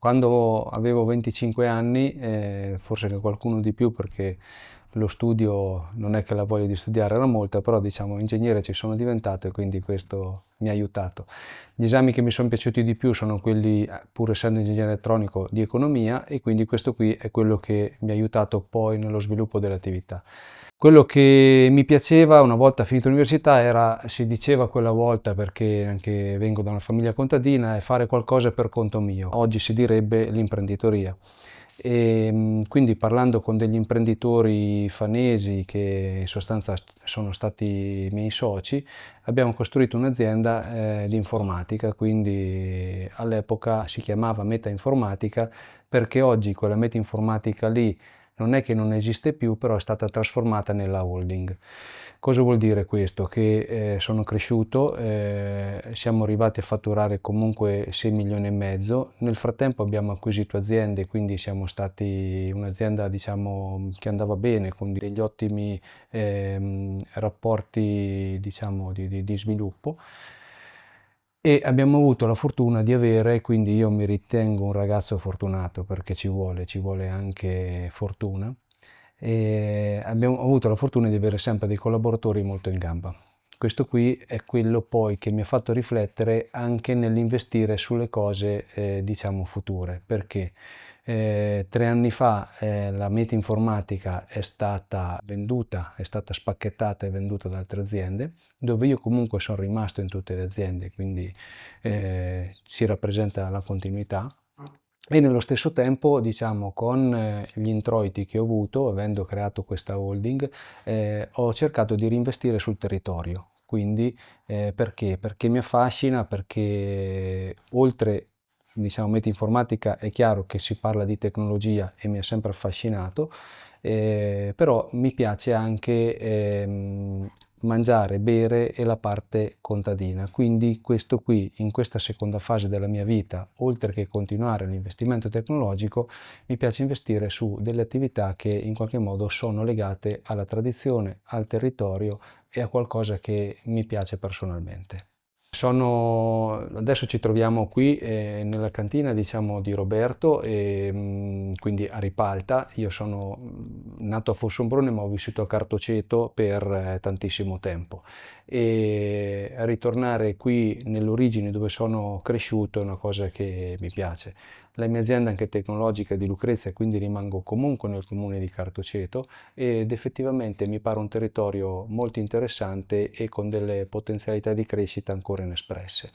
Quando avevo 25 anni, eh, forse qualcuno di più perché lo studio non è che la voglia di studiare era molta, però diciamo ingegnere ci sono diventato e quindi questo mi ha aiutato. Gli esami che mi sono piaciuti di più sono quelli, pur essendo ingegnere elettronico, di economia e quindi questo qui è quello che mi ha aiutato poi nello sviluppo dell'attività. Quello che mi piaceva una volta finito l'università era, si diceva quella volta perché anche vengo da una famiglia contadina, è fare qualcosa per conto mio. Oggi si direbbe l'imprenditoria. E, ehm, quindi parlando con degli imprenditori fanesi che in sostanza sono stati miei soci, abbiamo costruito un'azienda eh, di informatica, quindi all'epoca si chiamava Meta Informatica perché oggi quella Meta Informatica lì non è che non esiste più, però è stata trasformata nella holding. Cosa vuol dire questo? Che eh, sono cresciuto, eh, siamo arrivati a fatturare comunque 6 milioni e mezzo, nel frattempo abbiamo acquisito aziende, quindi siamo stati un'azienda diciamo, che andava bene, con degli ottimi eh, rapporti diciamo, di, di, di sviluppo e abbiamo avuto la fortuna di avere, quindi io mi ritengo un ragazzo fortunato perché ci vuole, ci vuole anche fortuna, e abbiamo avuto la fortuna di avere sempre dei collaboratori molto in gamba questo qui è quello poi che mi ha fatto riflettere anche nell'investire sulle cose eh, diciamo future perché eh, tre anni fa eh, la meta informatica è stata venduta, è stata spacchettata e venduta da altre aziende, dove io comunque sono rimasto in tutte le aziende, quindi eh, si rappresenta la continuità e nello stesso tempo diciamo con eh, gli introiti che ho avuto avendo creato questa holding eh, ho cercato di reinvestire sul territorio quindi eh, perché? Perché mi affascina, perché oltre diciamo meta-informatica è chiaro che si parla di tecnologia e mi ha sempre affascinato, eh, però mi piace anche ehm, mangiare, bere e la parte contadina. Quindi questo qui, in questa seconda fase della mia vita, oltre che continuare l'investimento tecnologico, mi piace investire su delle attività che in qualche modo sono legate alla tradizione, al territorio e a qualcosa che mi piace personalmente. Sono, adesso ci troviamo qui eh, nella cantina diciamo, di Roberto, e, mh, mm, quindi a Ripalta. Io sono mm, nato a Fossombrone ma ho vissuto a Cartoceto per eh, tantissimo tempo e ritornare qui nell'origine dove sono cresciuto è una cosa che mi piace la mia azienda è anche tecnologica di Lucrezia, quindi rimango comunque nel comune di Cartoceto ed effettivamente mi pare un territorio molto interessante e con delle potenzialità di crescita ancora inespresse.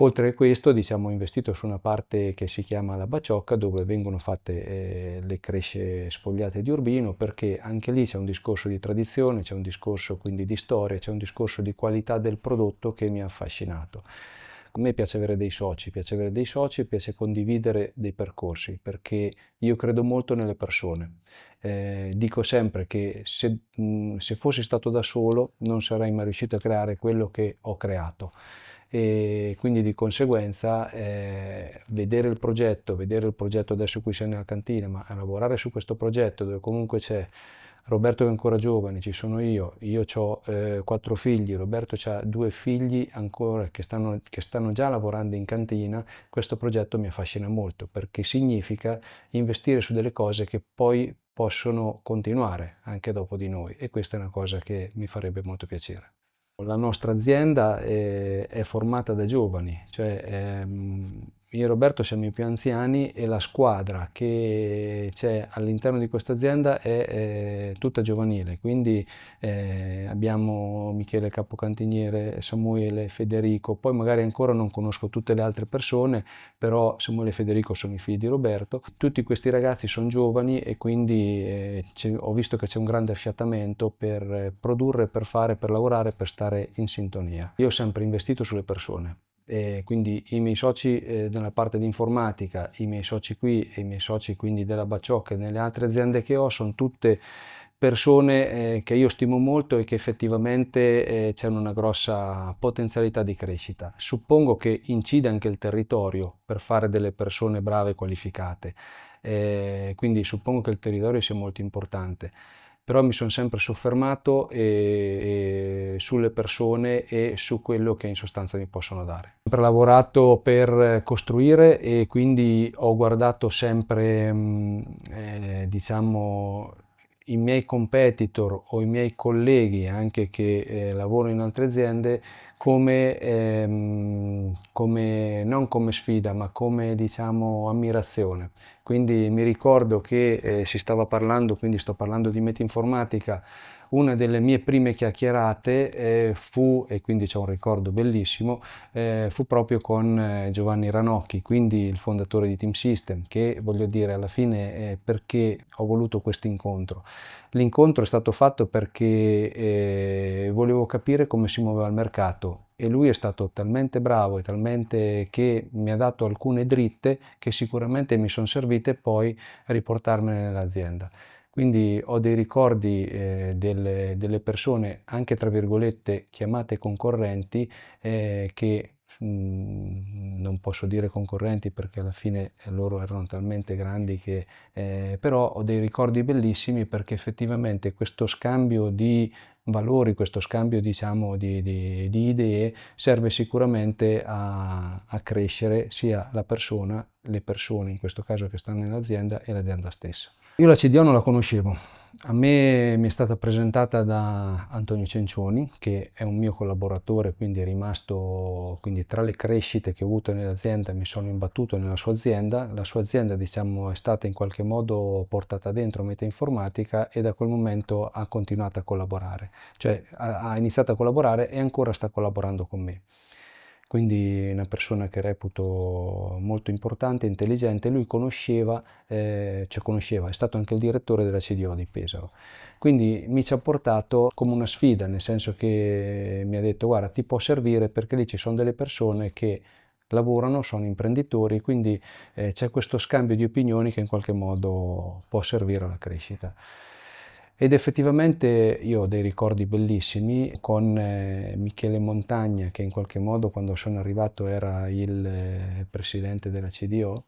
Oltre a questo diciamo, ho investito su una parte che si chiama la Baciocca dove vengono fatte eh, le cresce sfogliate di Urbino perché anche lì c'è un discorso di tradizione, c'è un discorso quindi di storia, c'è un discorso di qualità del prodotto che mi ha affascinato. A me piace avere dei soci, piace avere dei soci, e piace condividere dei percorsi perché io credo molto nelle persone. Eh, dico sempre che se, mh, mm, se, fossi stato da solo non sarei mai riuscito a creare quello che ho creato e quindi di conseguenza eh, vedere il progetto, vedere il progetto adesso qui sei nella cantina, ma lavorare su questo progetto dove comunque c'è Roberto è ancora giovane, ci sono io, io ho eh, quattro figli, Roberto ha due figli ancora che stanno, che stanno, già lavorando in cantina, questo progetto mi affascina molto perché significa investire su delle cose che poi possono continuare anche dopo di noi e questa è una cosa che mi farebbe molto piacere. La nostra azienda è, eh, è formata da giovani, cioè... È, ehm, io e Roberto siamo i più anziani e la squadra che c'è all'interno di questa azienda è, è, tutta giovanile, quindi eh, abbiamo Michele Capocantiniere, Samuele, Federico, poi magari ancora non conosco tutte le altre persone, però Samuele e Federico sono i figli di Roberto, tutti questi ragazzi sono giovani e quindi eh, ho visto che c'è un grande affiatamento per produrre, per fare, per lavorare, per stare in sintonia. Io ho sempre investito sulle persone eh, quindi i miei soci eh, nella parte di informatica, i miei soci qui e i miei soci quindi della Bacioc e nelle altre aziende che ho sono tutte persone eh, che io stimo molto e che effettivamente eh, c'è una grossa potenzialità di crescita. Suppongo che incida anche il territorio per fare delle persone brave e qualificate, eh, quindi suppongo che il territorio sia molto importante però mi sono sempre soffermato e, e sulle persone e su quello che in sostanza mi possono dare. Ho sempre lavorato per costruire e quindi ho guardato sempre, mm, eh, diciamo, i miei competitor o i miei colleghi anche che eh, lavorano in altre aziende come, ehm, come, non come sfida, ma come diciamo ammirazione. Quindi mi ricordo che eh, si stava parlando, quindi sto parlando di metinformatica, informatica una delle mie prime chiacchierate eh, fu, e quindi c'è un ricordo bellissimo, eh, fu proprio con eh, Giovanni Ranocchi, quindi il fondatore di Team System, che voglio dire alla fine perché ho voluto questo incontro. L'incontro è stato fatto perché eh, volevo capire come si muoveva il mercato e lui è stato talmente bravo e talmente che mi ha dato alcune dritte che sicuramente mi sono servite poi a riportarmene nell'azienda. Quindi ho dei ricordi eh, delle, delle, persone, anche tra virgolette, chiamate concorrenti, eh, che mm, non posso dire concorrenti perché alla fine eh, loro erano talmente grandi che eh, però ho dei ricordi bellissimi perché effettivamente questo scambio di valori, questo scambio diciamo, di, di, di idee serve sicuramente a, a crescere sia la persona le persone, in questo caso che stanno nell'azienda, e l'azienda stessa. Io la CDO non la conoscevo, a me mi è stata presentata da Antonio Cencioni, che è un mio collaboratore, quindi è rimasto, quindi tra le crescite che ho avuto nell'azienda mi sono imbattuto nella sua azienda, la sua azienda diciamo, è stata in qualche modo portata dentro Meta Informatica e da quel momento ha continuato a collaborare, cioè ha iniziato a collaborare e ancora sta collaborando con me quindi una persona che reputo molto importante, intelligente, lui conosceva, eh, cioè conosceva, è stato anche il direttore della CDO di Pesaro. Quindi mi ci ha portato come una sfida, nel senso che mi ha detto guarda ti può servire perché lì ci sono delle persone che lavorano, sono imprenditori, quindi eh, c'è questo scambio di opinioni che in qualche modo può servire alla crescita. Ed effettivamente io ho dei ricordi bellissimi con eh, Michele Montagna, che in qualche modo quando sono arrivato era il eh, presidente della CDO,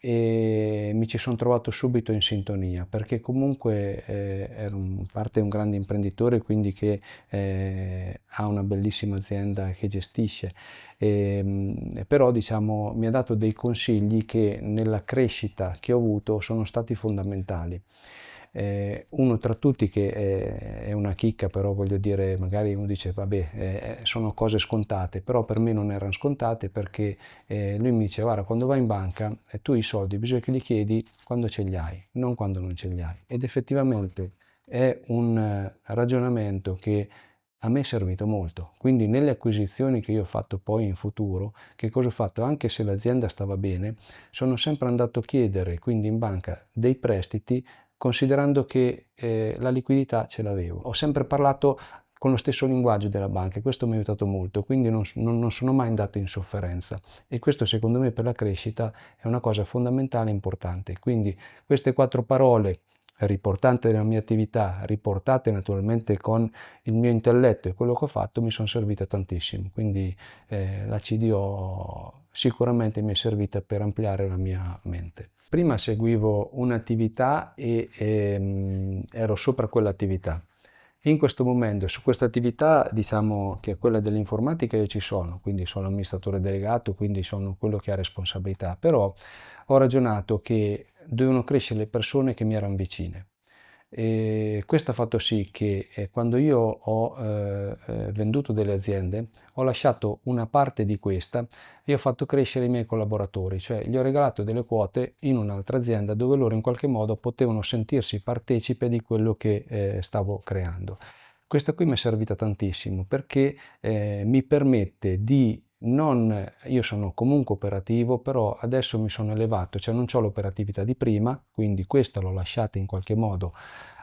e mi ci sono trovato subito in sintonia perché comunque eh, ero in parte un grande imprenditore quindi che eh, ha una bellissima azienda che gestisce e, ehm, però diciamo mi ha dato dei consigli che nella crescita che ho avuto sono stati fondamentali eh, uno tra tutti che è, eh, è, una chicca, però voglio dire, magari uno dice vabbè, eh, eh, sono cose scontate, però per me non erano scontate perché eh, lui mi dice, guarda, quando vai in banca eh, tu i soldi bisogna che li chiedi quando ce li hai, non quando non ce li hai. Ed effettivamente è un ragionamento che a me è servito molto. Quindi nelle acquisizioni che io ho fatto poi in futuro, che cosa ho fatto? Anche se l'azienda stava bene, sono sempre andato a chiedere, quindi in banca, dei prestiti considerando che eh, la liquidità ce l'avevo. Ho sempre parlato con lo stesso linguaggio della banca e questo mi ha aiutato molto, quindi non, non, non, sono mai andato in sofferenza e questo secondo me per la crescita è una cosa fondamentale e importante. Quindi queste quattro parole riportante nella mia attività, riportate naturalmente con il mio intelletto e quello che ho fatto, mi sono servita tantissimo. Quindi eh, la CDO sicuramente mi è servita per ampliare la mia mente. Prima seguivo un'attività e, e ehm, ero sopra quell'attività. In questo momento su questa attività, diciamo che è quella dell'informatica, io ci sono, quindi sono amministratore delegato, quindi sono quello che ha responsabilità, però ho ragionato che dovevano crescere le persone che mi erano vicine. E questo ha fatto sì che eh, quando io ho eh, eh, venduto delle aziende ho lasciato una parte di questa e ho fatto crescere i miei collaboratori, cioè gli ho regalato delle quote in un'altra azienda dove loro in qualche modo potevano sentirsi partecipe di quello che eh, stavo creando. Questa qui mi è servita tantissimo perché eh, mi permette di non, eh, io sono comunque operativo, però adesso mi sono elevato, cioè non ho l'operatività di prima, quindi questa l'ho lasciata in qualche modo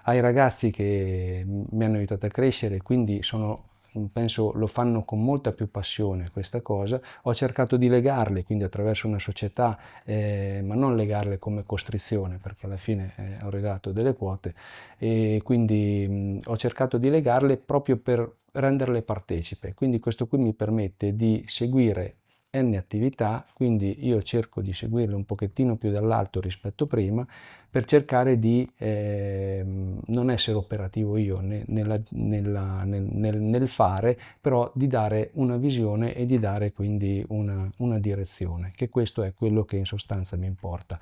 ai ragazzi che mm, mi hanno aiutato a crescere, quindi sono, mm, penso lo fanno con molta più passione questa cosa. Ho cercato di legarle, quindi attraverso una società, eh, ma non legarle come costrizione, perché alla fine eh, ho regalato delle quote, e quindi mh, mm, ho cercato di legarle proprio per renderle partecipe. Quindi questo qui mi permette di seguire n attività, quindi io cerco di seguirle un pochettino più dall'alto rispetto a prima per cercare di eh, non essere operativo io ne, nella, nella, nel, nel, nel, fare, però di dare una visione e di dare quindi una, una direzione, che questo è quello che in sostanza mi importa.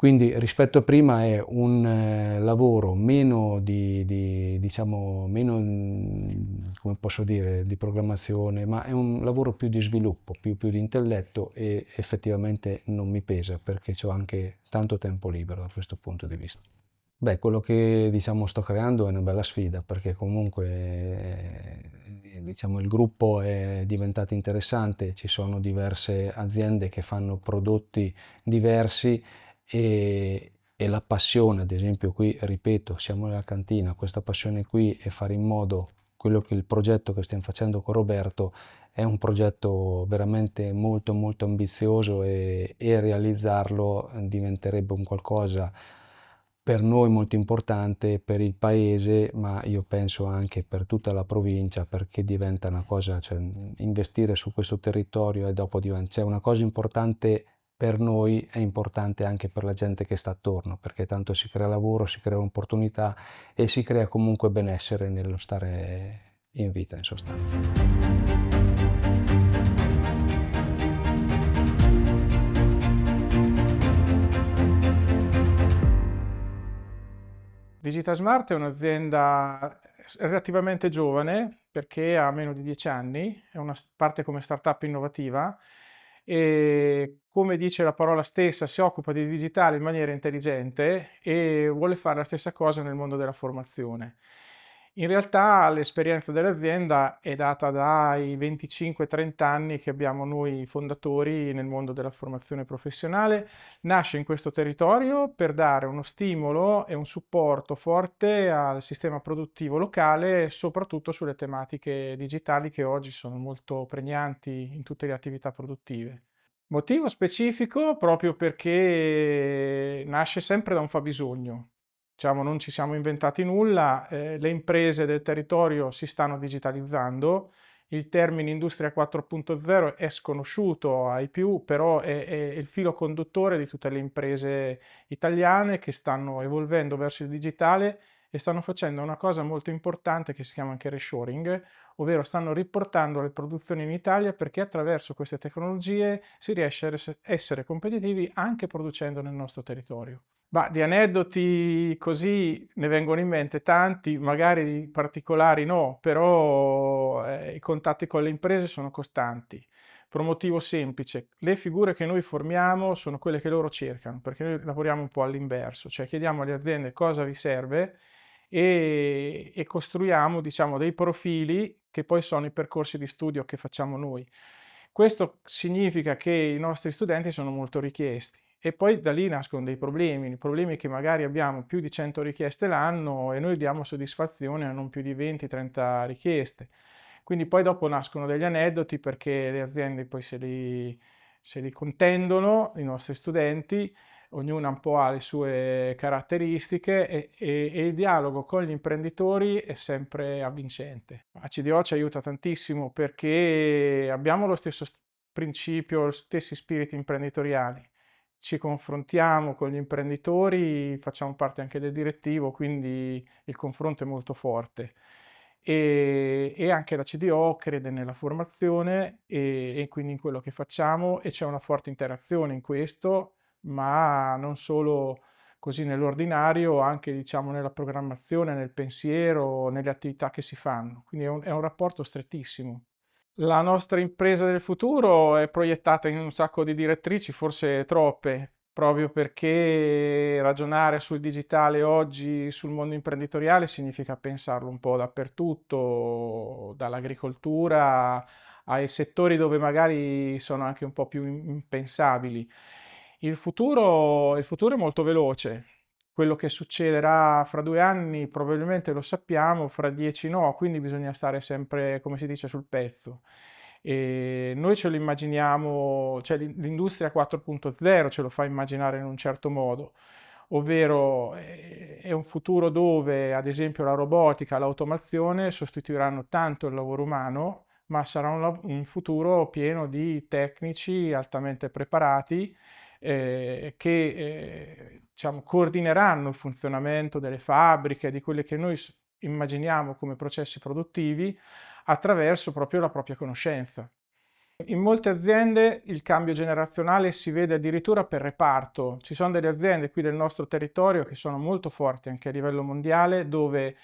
Quindi rispetto a prima è un eh, lavoro meno di, di, diciamo, meno, mm, come posso dire, di programmazione, ma è un lavoro più di sviluppo, più, più di intelletto e effettivamente non mi pesa perché ho anche tanto tempo libero da questo punto di vista. Beh, quello che diciamo, sto creando è una bella sfida perché comunque eh, diciamo, il gruppo è diventato interessante, ci sono diverse aziende che fanno prodotti diversi e, e la passione, ad esempio qui, ripeto, siamo nella cantina, questa passione qui è fare in modo quello che il progetto che stiamo facendo con Roberto è un progetto veramente molto molto ambizioso e, e realizzarlo eh, diventerebbe un qualcosa per noi molto importante, per il paese, ma io penso anche per tutta la provincia, perché diventa una cosa, cioè, investire su questo territorio e dopo diventa, cioè, una cosa importante per noi è importante anche per la gente che sta attorno, perché tanto si crea lavoro, si crea opportunità e si crea comunque benessere nello stare in vita in sostanza. DigitaSmart è un'azienda eh, relativamente giovane perché ha meno di 10 anni, è una parte come startup innovativa e come dice la parola stessa si occupa di digitale in maniera intelligente e vuole fare la stessa cosa nel mondo della formazione. In realtà l'esperienza dell'azienda è data dai 25-30 anni che abbiamo noi fondatori nel mondo della formazione professionale, nasce in questo territorio per dare uno stimolo e un supporto forte al sistema produttivo locale, soprattutto sulle tematiche digitali che oggi sono molto pregnanti in tutte le attività produttive. Motivo specifico proprio perché nasce sempre da un fabbisogno diciamo, non ci siamo inventati nulla, eh, le imprese del territorio si stanno digitalizzando, il termine industria 4.0 è sconosciuto ai più, però è, è, il filo conduttore di tutte le imprese italiane che stanno evolvendo verso il digitale e stanno facendo una cosa molto importante che si chiama anche reshoring, ovvero stanno riportando le produzioni in Italia perché attraverso queste tecnologie si riesce a essere competitivi anche producendo nel nostro territorio. Ma di aneddoti così ne vengono in mente tanti, magari particolari no, però eh, i contatti con le imprese sono costanti, per un motivo semplice. Le figure che noi formiamo sono quelle che loro cercano, perché noi lavoriamo un po' all'inverso, cioè chiediamo alle aziende cosa vi serve e, e costruiamo diciamo, dei profili che poi sono i percorsi di studio che facciamo noi. Questo significa che i nostri studenti sono molto richiesti e poi da lì nascono dei problemi, problemi che magari abbiamo più di 100 richieste l'anno e noi diamo soddisfazione a non più di 20-30 richieste. Quindi poi dopo nascono degli aneddoti perché le aziende poi se li, se li contendono, i nostri studenti, ognuna un po' ha le sue caratteristiche e, e, e, il dialogo con gli imprenditori è sempre avvincente. ACDO ci aiuta tantissimo perché abbiamo lo stesso principio, gli stessi spiriti imprenditoriali ci confrontiamo con gli imprenditori, facciamo parte anche del direttivo, quindi il confronto è molto forte. E, e anche la CDO crede nella formazione e, e quindi in quello che facciamo e c'è una forte interazione in questo, ma non solo così nell'ordinario, anche diciamo nella programmazione, nel pensiero, nelle attività che si fanno. Quindi è un, è un rapporto strettissimo. La nostra impresa del futuro è proiettata in un sacco di direttrici, forse troppe, proprio perché ragionare sul digitale oggi, sul mondo imprenditoriale, significa pensarlo un po' dappertutto, dall'agricoltura ai settori dove magari sono anche un po' più impensabili. Il futuro, il futuro è molto veloce, quello che succederà fra due anni probabilmente lo sappiamo, fra dieci no, quindi bisogna stare sempre, come si dice, sul pezzo. E noi ce lo immaginiamo, cioè l'industria 4.0 ce lo fa immaginare in un certo modo, ovvero eh, è un futuro dove ad esempio la robotica, l'automazione sostituiranno tanto il lavoro umano, ma sarà un, un futuro pieno di tecnici altamente preparati eh, che eh, diciamo, coordineranno il funzionamento delle fabbriche, di quelli che noi immaginiamo come processi produttivi, attraverso proprio la propria conoscenza. In molte aziende il cambio generazionale si vede addirittura per reparto. Ci sono delle aziende qui del nostro territorio che sono molto forti anche a livello mondiale dove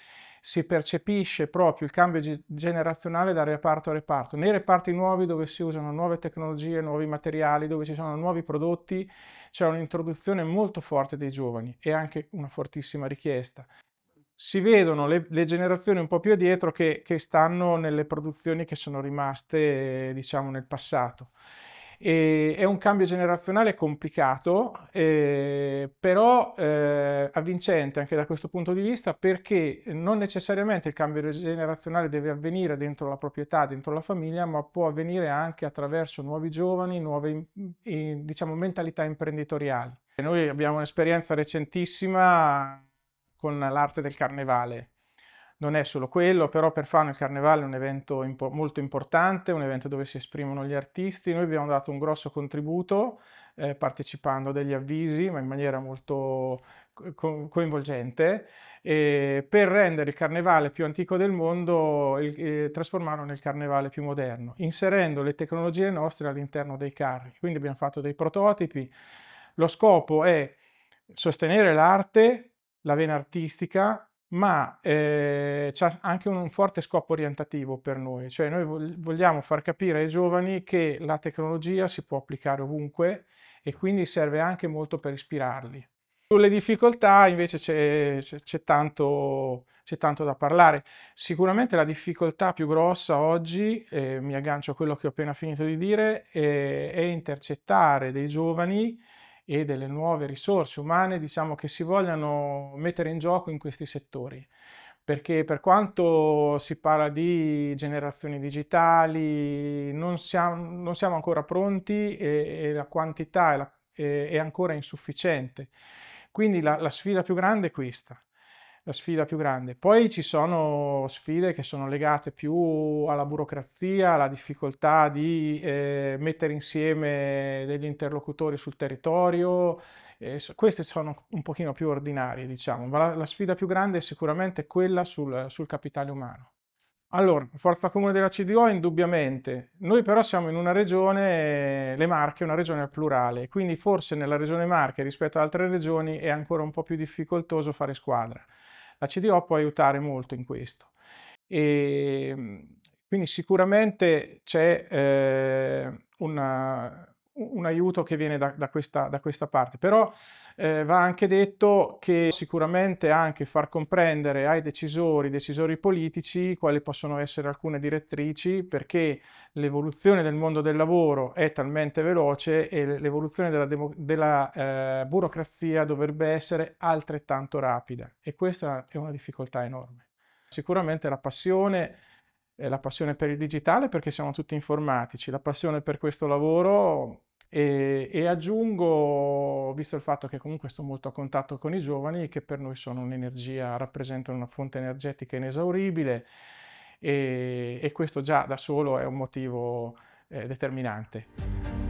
si percepisce proprio il cambio generazionale da reparto a reparto, nei reparti nuovi dove si usano nuove tecnologie, nuovi materiali, dove ci sono nuovi prodotti, c'è un'introduzione molto forte dei giovani e anche una fortissima richiesta. Si vedono le, le generazioni un po' più addietro che, che stanno nelle produzioni che sono rimaste, diciamo, nel passato. E è un cambio generazionale complicato, eh, però eh, avvincente anche da questo punto di vista perché non necessariamente il cambio generazionale deve avvenire dentro la proprietà, dentro la famiglia, ma può avvenire anche attraverso nuovi giovani, nuove diciamo, mentalità imprenditoriali. E noi abbiamo un'esperienza recentissima con l'arte del carnevale non è solo quello, però per Fano il Carnevale è un evento impo molto importante, un evento dove si esprimono gli artisti. Noi abbiamo dato un grosso contributo eh, partecipando a degli avvisi, ma in maniera molto co coinvolgente, e per rendere il Carnevale più antico del mondo, il, eh, trasformarlo nel Carnevale più moderno, inserendo le tecnologie nostre all'interno dei carri. Quindi abbiamo fatto dei prototipi. Lo scopo è sostenere l'arte, la vena artistica, ma eh, c'è anche un, un forte scopo orientativo per noi, cioè noi vogliamo far capire ai giovani che la tecnologia si può applicare ovunque e quindi serve anche molto per ispirarli. Sulle difficoltà invece c'è tanto, tanto, da parlare. Sicuramente la difficoltà più grossa oggi, eh, mi aggancio a quello che ho appena finito di dire, eh, è intercettare dei giovani e delle nuove risorse umane diciamo, che si vogliano mettere in gioco in questi settori perché per quanto si parla di generazioni digitali non siamo, non siamo ancora pronti e, e la quantità è, la, è, è ancora insufficiente. Quindi la, la, sfida più grande è questa, la sfida più grande. Poi ci sono sfide che sono legate più alla burocrazia, alla difficoltà di eh, mettere insieme degli interlocutori sul territorio, eh, queste sono un pochino più ordinarie diciamo, ma la, la, sfida più grande è sicuramente quella sul, sul capitale umano. Allora, forza comune della CDO indubbiamente, noi però siamo in una regione, le Marche, una regione al plurale, quindi forse nella regione Marche rispetto ad altre regioni è ancora un po' più difficoltoso fare squadra. La CDO può aiutare molto in questo. E ehm, quindi sicuramente c'è eh, una, un aiuto che viene da, da, questa, da questa, parte, però eh, va anche detto che sicuramente anche far comprendere ai decisori, decisori politici, quali possono essere alcune direttrici, perché l'evoluzione del mondo del lavoro è talmente veloce e l'evoluzione della, della eh, burocrazia dovrebbe essere altrettanto rapida e questa è una difficoltà enorme. Sicuramente la passione eh, la passione per il digitale perché siamo tutti informatici, la passione per questo lavoro e, e, aggiungo, visto il fatto che comunque sto molto a contatto con i giovani, che per noi sono un'energia, rappresentano una fonte energetica inesauribile e, e questo già da solo è un motivo eh, determinante.